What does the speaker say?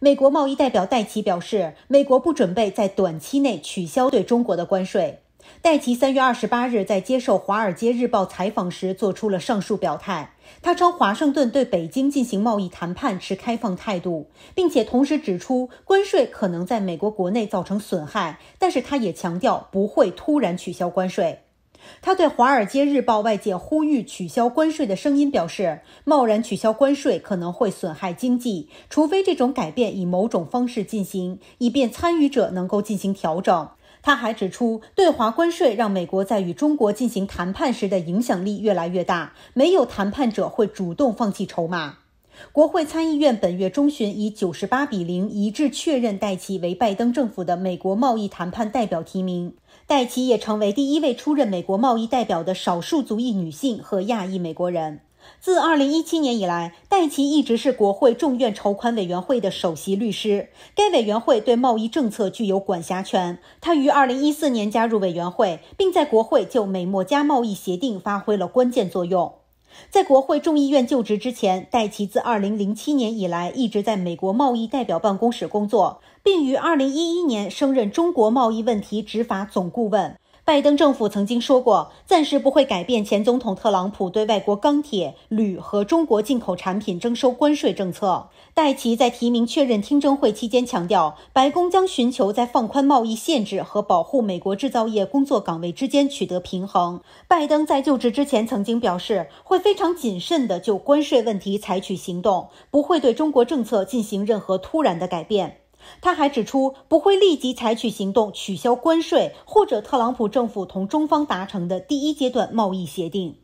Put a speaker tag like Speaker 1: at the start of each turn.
Speaker 1: 美国贸易代表戴奇表示，美国不准备在短期内取消对中国的关税。戴奇三月二十八日在接受《华尔街日报》采访时做出了上述表态。他称华盛顿对北京进行贸易谈判持开放态度，并且同时指出关税可能在美国国内造成损害，但是他也强调不会突然取消关税。他对《华尔街日报》外界呼吁取消关税的声音表示，贸然取消关税可能会损害经济，除非这种改变以某种方式进行，以便参与者能够进行调整。他还指出，对华关税让美国在与中国进行谈判时的影响力越来越大，没有谈判者会主动放弃筹码。国会参议院本月中旬以九十八比零一致确认戴奇为拜登政府的美国贸易谈判代表提名。戴奇也成为第一位出任美国贸易代表的少数族裔女性和亚裔美国人。自二零一七年以来，戴奇一直是国会众院筹款委员会的首席律师，该委员会对贸易政策具有管辖权。他于二零一四年加入委员会，并在国会就美墨加贸易协定发挥了关键作用。在国会众议院就职之前，戴奇自2007年以来一直在美国贸易代表办公室工作，并于2011年升任中国贸易问题执法总顾问。拜登政府曾经说过，暂时不会改变前总统特朗普对外国钢铁、铝和中国进口产品征收关税政策。戴奇在提名确认听证会期间强调，白宫将寻求在放宽贸易限制和保护美国制造业工作岗位之间取得平衡。拜登在就职之前曾经表示，会非常谨慎地就关税问题采取行动，不会对中国政策进行任何突然的改变。他还指出，不会立即采取行动取消关税，或者特朗普政府同中方达成的第一阶段贸易协定。